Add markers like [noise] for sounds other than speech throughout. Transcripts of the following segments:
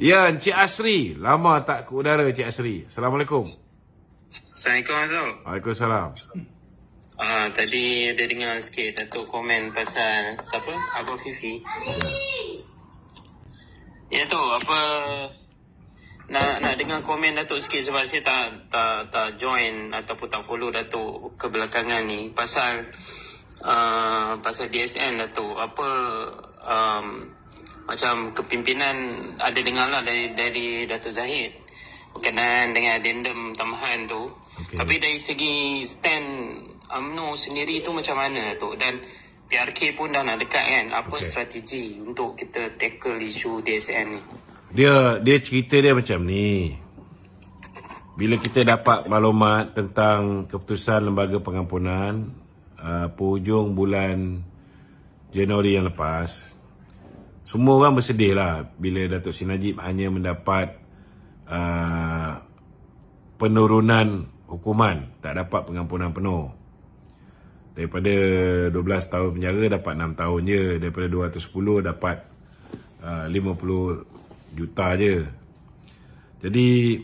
Ya, Encik Asri. Lama tak ke udara, Encik Asri. Assalamualaikum. Assalamualaikum, Azul. Waalaikumsalam. Uh, tadi ada dengar sikit Datuk komen pasal siapa? Abah Fifi. Ya, tu apa... Nak, nak dengar komen Datuk sikit sebab saya tak, tak, tak join ataupun tak follow Datuk kebelakangan ni. Pasal... Uh, pasal DSM Datuk apa um, macam kepimpinan ada dengar lah dari, dari Dato' Zahid berkenaan dengan addendum tambahan tu okay. tapi dari segi stand UMNO sendiri tu macam mana tu dan PRK pun dah nak dekat kan apa okay. strategi untuk kita tackle isu DSN ni dia dia cerita dia macam ni bila kita dapat maklumat tentang keputusan lembaga pengampunan uh, pujung bulan Januari yang lepas semua orang bersedih lah bila Datuk Sin Najib hanya mendapat uh, penurunan hukuman. Tak dapat pengampunan penuh. Daripada 12 tahun penjara dapat 6 tahun je. Daripada 210 dapat uh, 50 juta je. Jadi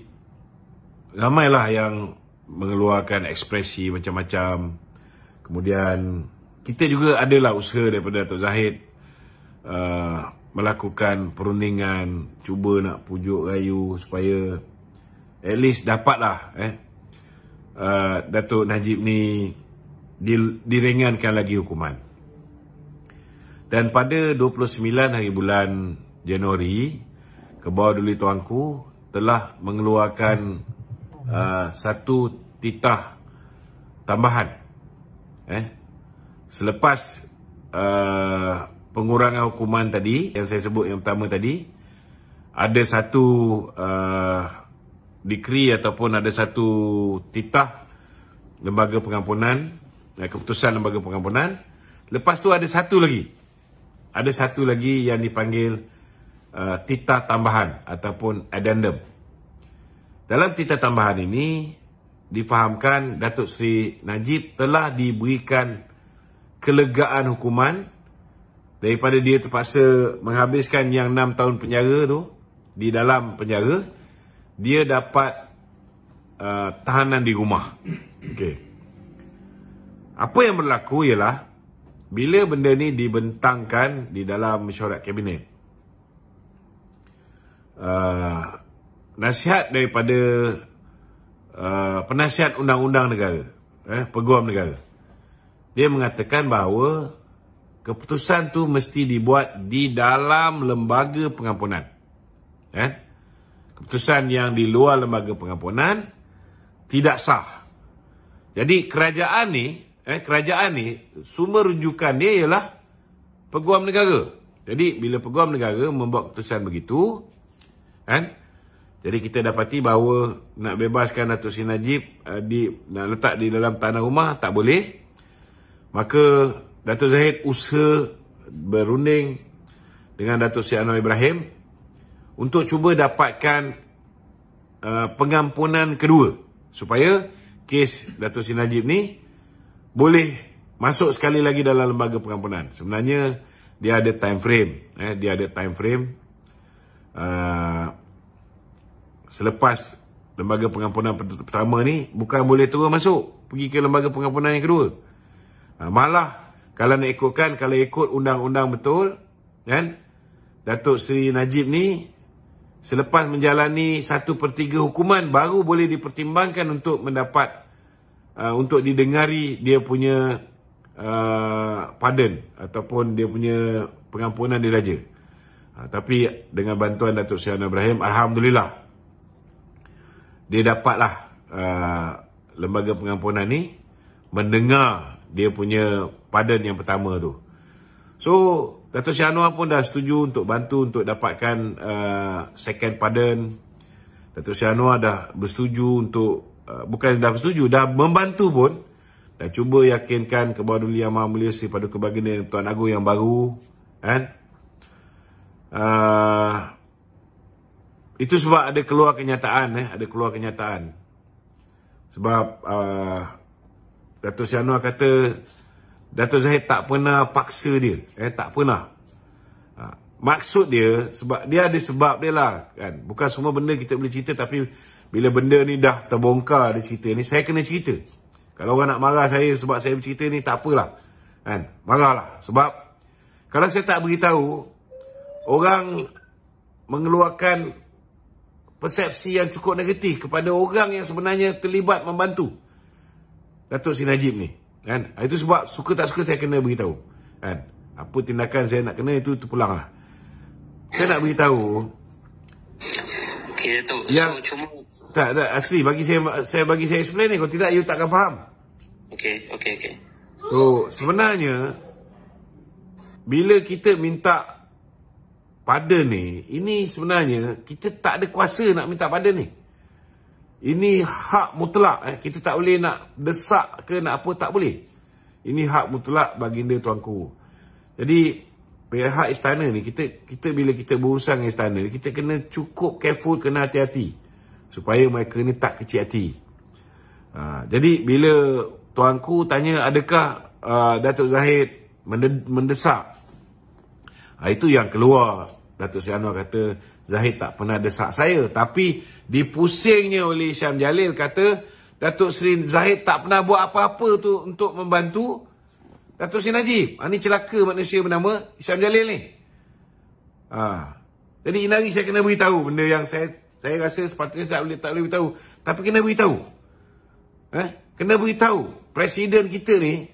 ramailah yang mengeluarkan ekspresi macam-macam. Kemudian kita juga adalah usaha daripada Datuk Zahid. Uh, melakukan perundingan, cuba nak pujuk rayu supaya at least dapatlah eh uh, Datuk Najib ni diringankan lagi hukuman. Dan pada 29 hari bulan Januari, Kebawah Duli Tuanku telah mengeluarkan uh, satu titah tambahan. Eh, selepas uh, pengurangan hukuman tadi yang saya sebut yang pertama tadi ada satu uh, dikri ataupun ada satu titah lembaga pengampunan eh, keputusan lembaga pengampunan lepas tu ada satu lagi ada satu lagi yang dipanggil uh, titah tambahan ataupun addendum dalam titah tambahan ini difahamkan Datuk Seri Najib telah diberikan kelegaan hukuman daripada dia terpaksa menghabiskan yang 6 tahun penjara tu di dalam penjara dia dapat uh, tahanan di rumah okey apa yang berlaku ialah bila benda ni dibentangkan di dalam mesyuarat kabinet uh, nasihat daripada uh, penasihat undang-undang negara eh peguam negara dia mengatakan bahawa keputusan tu mesti dibuat di dalam lembaga pengampunan. Eh? Keputusan yang di luar lembaga pengampunan tidak sah. Jadi kerajaan ni, eh, kerajaan ni sumber rujukan dia ialah peguam negara. Jadi bila peguam negara membuat keputusan begitu, kan? Eh, jadi kita dapati bahawa nak bebaskan Datuk Sri Najib eh, di, nak letak di dalam tanah rumah tak boleh. Maka Dato' Zahid usaha berunding dengan Dato' Syed Anwar Ibrahim untuk cuba dapatkan uh, pengampunan kedua supaya kes Dato' Syed Najib ni boleh masuk sekali lagi dalam lembaga pengampunan. Sebenarnya dia ada time frame. Eh, dia ada time frame. Uh, selepas lembaga pengampunan pertama ni bukan boleh terus masuk pergi ke lembaga pengampunan yang kedua. Uh, malah kalau nak ikutkan, kalau ikut undang-undang betul, kan? Datuk Seri Najib ni, selepas menjalani satu per hukuman, baru boleh dipertimbangkan untuk mendapat, uh, untuk didengari dia punya uh, pardon ataupun dia punya pengampunan diraja. Uh, tapi dengan bantuan Datuk Seri Anwar Ibrahim, Alhamdulillah, dia dapatlah uh, lembaga pengampunan ni mendengar dia punya padan yang pertama tu. So, Dato' Syah Anwar pun dah setuju untuk bantu untuk dapatkan uh, second padan. Dato' Syah Anwar dah bersetuju untuk, uh, bukan dah bersetuju, dah membantu pun. Dah cuba yakinkan kepada Duli Yang Maha Mulia Sri Paduka Baginda Tuan Agung yang baru. Kan? Uh, itu sebab ada keluar kenyataan eh? Ada keluar kenyataan Sebab uh, Dato' Syanoa kata Dato' Zahid tak pernah paksa dia. Eh, tak pernah. Ha, maksud dia, sebab dia ada sebab dia lah. Kan? Bukan semua benda kita boleh cerita tapi bila benda ni dah terbongkar dia cerita ni, saya kena cerita. Kalau orang nak marah saya sebab saya bercerita ni, tak apalah. Kan? Marahlah. Sebab kalau saya tak beritahu, orang mengeluarkan persepsi yang cukup negatif kepada orang yang sebenarnya terlibat membantu. Datuk Sinajib ni. Kan? Ah, itu sebab suka tak suka saya kena beritahu. Kan? Apa tindakan saya nak kena itu terpulang lah. Saya nak beritahu. Okey, Datuk. Yang, so, cuma... Tak, tak. Asli, bagi saya saya bagi saya explain ni. Kalau tidak, you takkan faham. Okey, okey, okey. So, sebenarnya... Bila kita minta pada ni, ini sebenarnya kita tak ada kuasa nak minta pada ni. Ini hak mutlak. Eh. Kita tak boleh nak desak ke nak apa. Tak boleh. Ini hak mutlak baginda tuanku. Jadi, hak istana ni, kita kita bila kita berusaha dengan istana ni, kita kena cukup careful, kena hati-hati. Supaya mereka ni tak kecil hati. Ha, jadi, bila tuanku tanya adakah uh, Datuk Zahid mendesak. Ha, itu yang keluar. Datuk Syanwar kata, Zahid tak pernah desak saya. Tapi dipusingnya oleh Syam Jalil kata, Datuk Seri Zahid tak pernah buat apa-apa tu untuk membantu Datuk Seri Najib. Ha, ni celaka manusia bernama Syam Jalil ni. Ha. Jadi inari saya kena beritahu benda yang saya saya rasa sepatutnya tak boleh tak boleh beritahu. Tapi kena beritahu. Eh? Kena beritahu. Presiden kita ni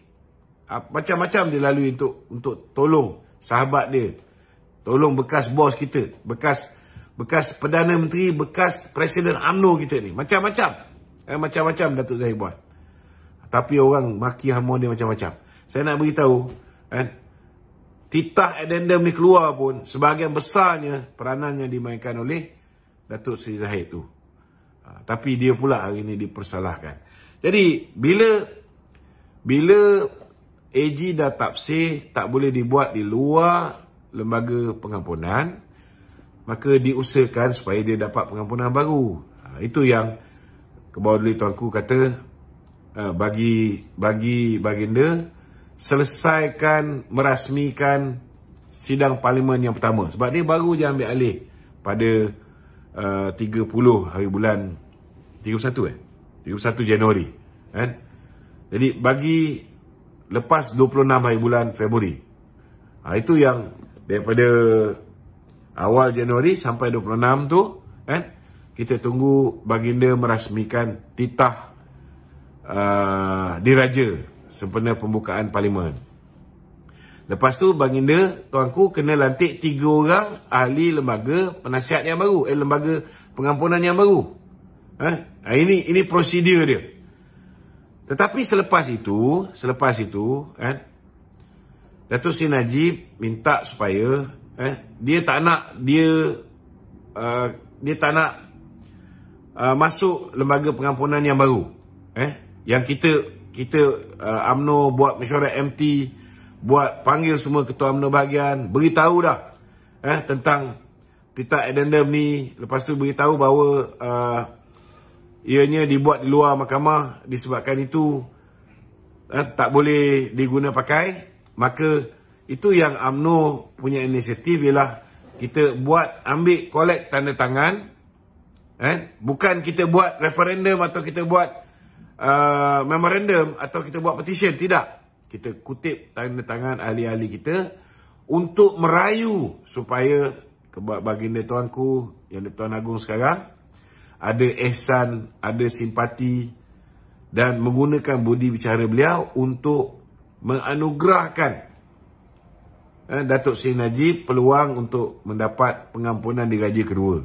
ah, macam-macam dia lalui untuk untuk tolong sahabat dia. Tolong bekas bos kita. Bekas bekas Perdana Menteri, bekas Presiden UMNO kita ni. Macam-macam. Eh, macam-macam Datuk Zahir buat. Tapi orang maki hamon dia macam-macam. Saya nak beritahu, eh, titah addendum ni keluar pun, sebahagian besarnya peranan yang dimainkan oleh Datuk Seri Zahir tu. Ha, tapi dia pula hari ni dipersalahkan. Jadi, bila bila AG dah tafsir, tak boleh dibuat di luar lembaga pengampunan, maka diusahakan supaya dia dapat pengampunan baru. Ha, itu yang kebawah tuanku kata ha, bagi bagi baginda selesaikan merasmikan sidang parlimen yang pertama sebab dia baru je ambil alih pada ha, uh, 30 hari bulan 31 eh 31 Januari kan eh? jadi bagi lepas 26 hari bulan Februari ha, itu yang daripada awal Januari sampai 26 tu kan kita tunggu baginda merasmikan titah uh, diraja sempena pembukaan parlimen. Lepas tu baginda tuanku kena lantik tiga orang ahli lembaga penasihat yang baru, eh, lembaga pengampunan yang baru. Eh? Ha? ini ini prosedur dia. Tetapi selepas itu, selepas itu kan, Datuk Sri Najib minta supaya eh dia tak nak dia uh, dia tak nak uh, masuk lembaga pengampunan yang baru eh yang kita kita uh, AMNO buat mesyuarat MT buat panggil semua ketua AMNO bahagian beritahu dah eh tentang kita addendum ni lepas tu beritahu bahawa uh, ianya dibuat di luar mahkamah disebabkan itu eh, tak boleh diguna pakai maka itu yang UMNO punya inisiatif ialah kita buat ambil kolek tanda tangan. Eh? Bukan kita buat referendum atau kita buat uh, memorandum atau kita buat petition. Tidak. Kita kutip tanda tangan ahli-ahli kita untuk merayu supaya baginda tuanku yang di-Tuan Agung sekarang ada ihsan, ada simpati dan menggunakan budi bicara beliau untuk menganugerahkan eh, Datuk Seri Najib peluang untuk mendapat pengampunan di raja kedua.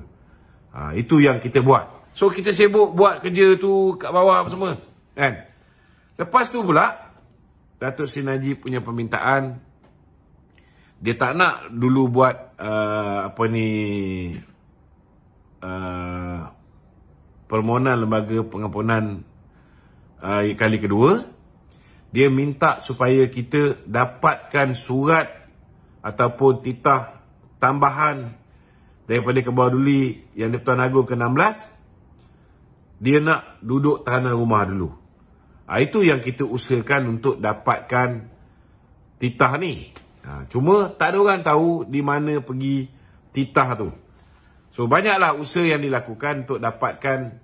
Ha, itu yang kita buat. So kita sibuk buat kerja tu kat bawah apa semua. Kan? Lepas tu pula, Datuk Seri Najib punya permintaan, dia tak nak dulu buat uh, apa ni uh, permohonan lembaga pengampunan uh, kali kedua. Dia minta supaya kita dapatkan surat ataupun titah tambahan daripada kebawah duli yang di-Pertuan Agong ke-16 dia nak duduk tahanan rumah dulu. Ha, itu yang kita usahakan untuk dapatkan titah ni. Ha, cuma tak ada orang tahu di mana pergi titah tu. So banyaklah usaha yang dilakukan untuk dapatkan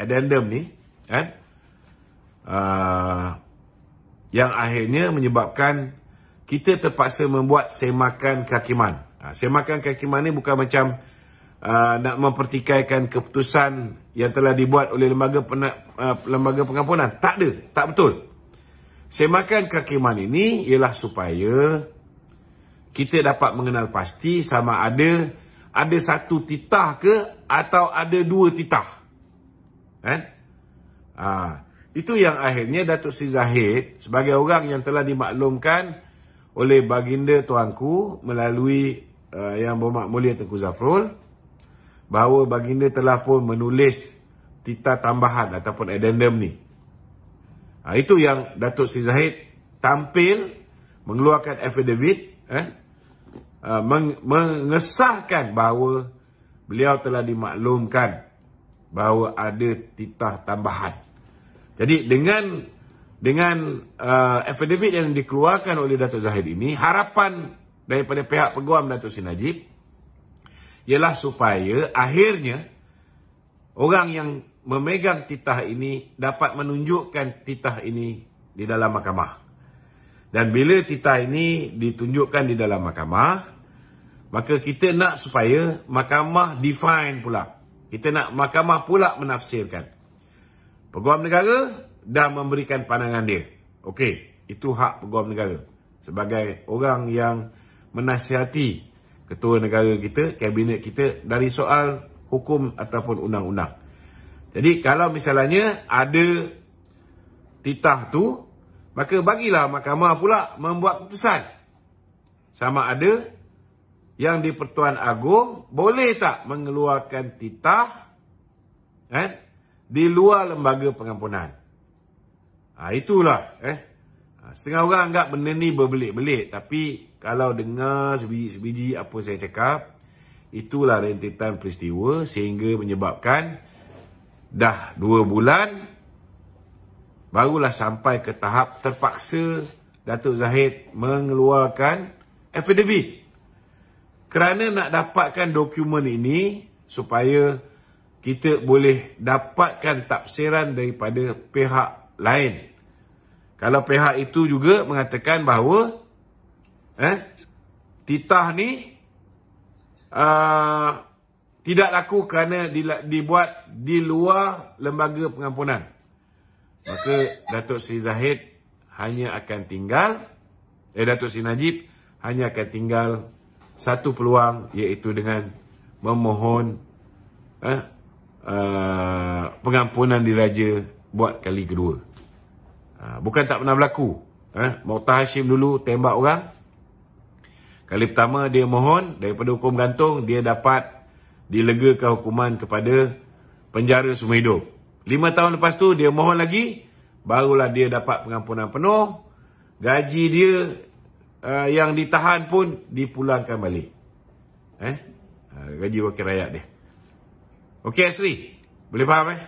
addendum ni. Kan? Ha, yang akhirnya menyebabkan kita terpaksa membuat semakan kehakiman. Ha, semakan kehakiman ni bukan macam uh, nak mempertikaikan keputusan yang telah dibuat oleh lembaga pena, uh, lembaga pengampunan. Tak ada, tak betul. Semakan kehakiman ini ialah supaya kita dapat mengenal pasti sama ada ada satu titah ke atau ada dua titah. Kan? Ha, itu yang akhirnya Datuk Sri Zahid sebagai orang yang telah dimaklumkan oleh baginda tuanku melalui uh, yang berhormat mulia Tengku Zafrul bahawa baginda telah pun menulis tita tambahan ataupun addendum ni. Ha, itu yang Datuk Sri Zahid tampil mengeluarkan affidavit eh, ha, meng mengesahkan bahawa beliau telah dimaklumkan bahawa ada titah tambahan. Jadi dengan dengan uh, affidavit yang dikeluarkan oleh Datuk Zahid ini, harapan daripada pihak peguam Datuk Sinajib ialah supaya akhirnya orang yang memegang titah ini dapat menunjukkan titah ini di dalam mahkamah. Dan bila titah ini ditunjukkan di dalam mahkamah, maka kita nak supaya mahkamah define pula. Kita nak mahkamah pula menafsirkan. Peguam negara dan memberikan pandangan dia. Okey, itu hak peguam negara. Sebagai orang yang menasihati ketua negara kita, kabinet kita dari soal hukum ataupun undang-undang. Jadi kalau misalnya ada titah tu, maka bagilah mahkamah pula membuat keputusan. Sama ada yang di Pertuan Agong boleh tak mengeluarkan titah eh, di luar lembaga pengampunan. Ha, itulah eh. Ha, setengah orang anggap benda ni berbelit-belit tapi kalau dengar sebiji-sebiji apa saya cakap itulah rentetan peristiwa sehingga menyebabkan dah 2 bulan barulah sampai ke tahap terpaksa Datuk Zahid mengeluarkan affidavit kerana nak dapatkan dokumen ini supaya kita boleh dapatkan tafsiran daripada pihak lain. Kalau pihak itu juga mengatakan bahawa eh titah ni uh, tidak laku kerana di, dibuat di luar lembaga pengampunan. Maka Datuk Seri Zahid hanya akan tinggal eh Datuk Seri Najib hanya akan tinggal satu peluang iaitu dengan memohon eh uh, pengampunan diraja buat kali kedua. Ha, bukan tak pernah berlaku. Eh, ha, Mokhtar Hashim dulu tembak orang. Kali pertama dia mohon daripada hukum gantung, dia dapat dilegakan hukuman kepada penjara seumur hidup. Lima tahun lepas tu dia mohon lagi, barulah dia dapat pengampunan penuh. Gaji dia uh, yang ditahan pun dipulangkan balik. Eh? Uh, gaji wakil rakyat dia. Okey Asri, boleh faham eh?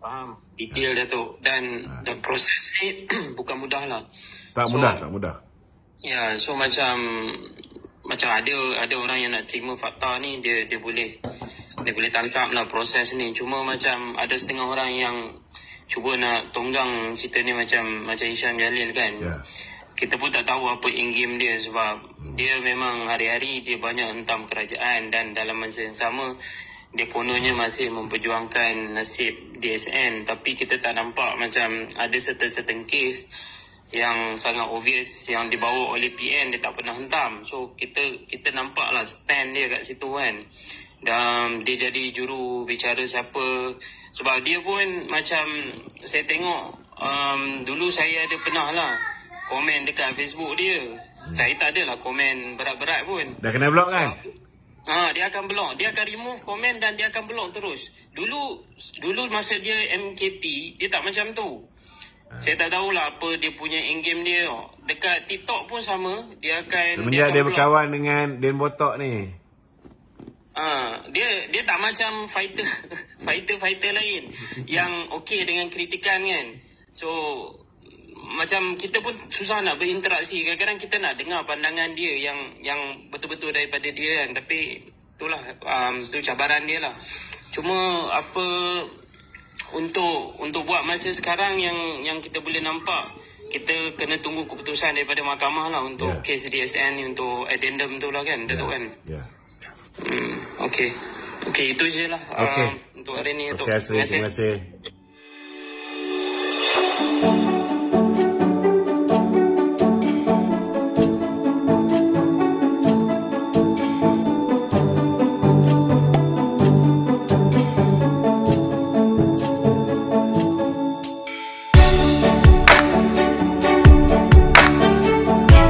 Faham detail dia tu dan ha. dan proses ni [clears throat] bukan mudah lah. Tak so, mudah, tak mudah. Ya, yeah, so macam macam ada ada orang yang nak terima fakta ni dia dia boleh dia boleh tangkap lah proses ni. Cuma macam ada setengah orang yang cuba nak tonggang cerita ni macam macam Isham Jalil kan. Yeah. Kita pun tak tahu apa in game dia sebab hmm. dia memang hari-hari dia banyak entam kerajaan dan dalam masa yang sama dia kononnya masih memperjuangkan nasib DSN tapi kita tak nampak macam ada certain-certain case yang sangat obvious yang dibawa oleh PN dia tak pernah hentam so kita kita nampaklah stand dia kat situ kan dan dia jadi juru bicara siapa sebab dia pun macam saya tengok um, dulu saya ada pernah lah komen dekat Facebook dia saya tak adalah komen berat-berat pun dah kena block kan so, Ah, dia akan block. Dia akan remove komen dan dia akan block terus. Dulu dulu masa dia MKP, dia tak macam tu. Ha. Saya tak tahulah apa dia punya in game dia. Dekat TikTok pun sama, dia akan Semenjak dia, akan dia berkawan dengan Den Botok ni. Ah, dia dia tak macam fighter [laughs] fighter fighter lain [laughs] yang okey dengan kritikan kan. So macam kita pun susah nak berinteraksi kadang-kadang kita nak dengar pandangan dia yang yang betul-betul daripada dia kan tapi itulah um, tu cabaran dia lah cuma apa untuk untuk buat masa sekarang yang yang kita boleh nampak kita kena tunggu keputusan daripada mahkamah lah untuk yeah. kes DSN untuk addendum tu lah kan Datuk ya, kan yeah. Hmm, okay. okay itu je lah okay. um, untuk hari ni okay, Datuk. terima kasih.